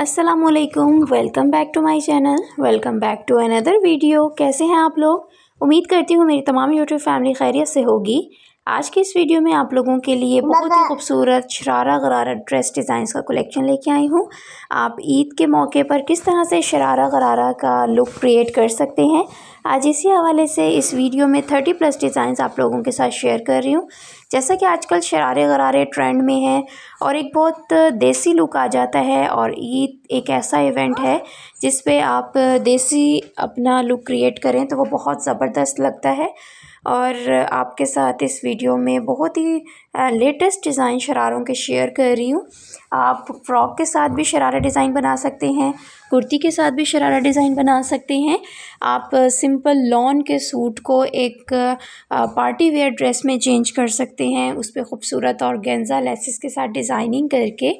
असलकम welcome back to my channel welcome back to another video कैसे हैं आप लोग उम्मीद करती हूँ मेरी तमाम यूट्यूब फैमिली खैरियत से होगी आज की इस वीडियो में आप लोगों के लिए बहुत ही खूबसूरत शरारा गरारा ड्रेस डिज़ाइंस का कलेक्शन लेके आई हूँ आप ईद के मौके पर किस तरह से शरारा गरारा का लुक क्रिएट कर सकते हैं आज इसी हवाले से इस वीडियो में थर्टी प्लस डिज़ाइंस आप लोगों के साथ शेयर कर रही हूँ जैसा कि आजकल शरारे गरारे ट्रेंड में है और एक बहुत देसी लुक आ जाता है और ईद एक ऐसा इवेंट है जिस पे आप देसी अपना लुक क्रिएट करें तो वो बहुत ज़बरदस्त लगता है और आपके साथ इस वीडियो में बहुत ही लेटेस्ट डिज़ाइन शरारों के शेयर कर रही हूँ आप फ्रॉक के साथ भी शरारा डिज़ाइन बना सकते हैं कुर्ती के साथ भी शरारा डिज़ाइन बना सकते हैं आप सिंपल लॉन के सूट को एक पार्टी वेयर ड्रेस में चेंज कर सकते हैं उस पर खूबसूरत और गेंजा लेसिस के साथ डिज़ाइनिंग करके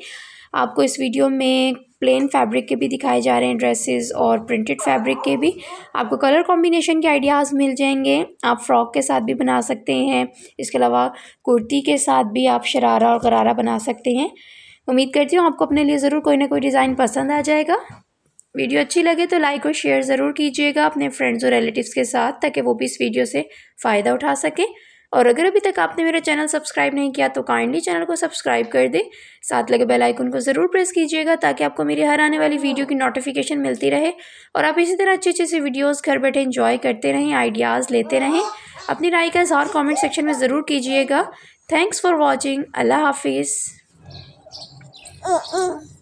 आपको इस वीडियो में प्लेन फैब्रिक के भी दिखाए जा रहे हैं ड्रेसेस और प्रिंटेड फैब्रिक के भी आपको कलर कॉम्बिनेशन के आइडियाज़ मिल जाएंगे आप फ्रॉक के साथ भी बना सकते हैं इसके अलावा कुर्ती के साथ भी आप शरारा और करारा बना सकते हैं उम्मीद करती हूँ आपको अपने लिए ज़रूर कोई ना कोई डिज़ाइन पसंद आ जाएगा वीडियो अच्छी लगे तो लाइक और शेयर ज़रूर कीजिएगा अपने फ्रेंड्स और रिलेटिव्स के साथ ताकि वो भी इस वीडियो से फ़ायदा उठा सकें और अगर अभी तक आपने मेरा चैनल सब्सक्राइब नहीं किया तो काइंडली चैनल को सब्सक्राइब कर दें साथ लगे बेल आइकन को ज़रूर प्रेस कीजिएगा ताकि आपको मेरी हर आने वाली वीडियो की नोटिफिकेशन मिलती रहे और आप इसी तरह अच्छे अच्छे से वीडियोज़ घर बैठे इंजॉय करते रहें आइडियाज़ लेते रहें अपनी राय का इजहार कॉमेंट सेक्शन में ज़रूर कीजिएगा थैंक्स फॉर वॉचिंग अल्लाह हाफिज़ uh, uh.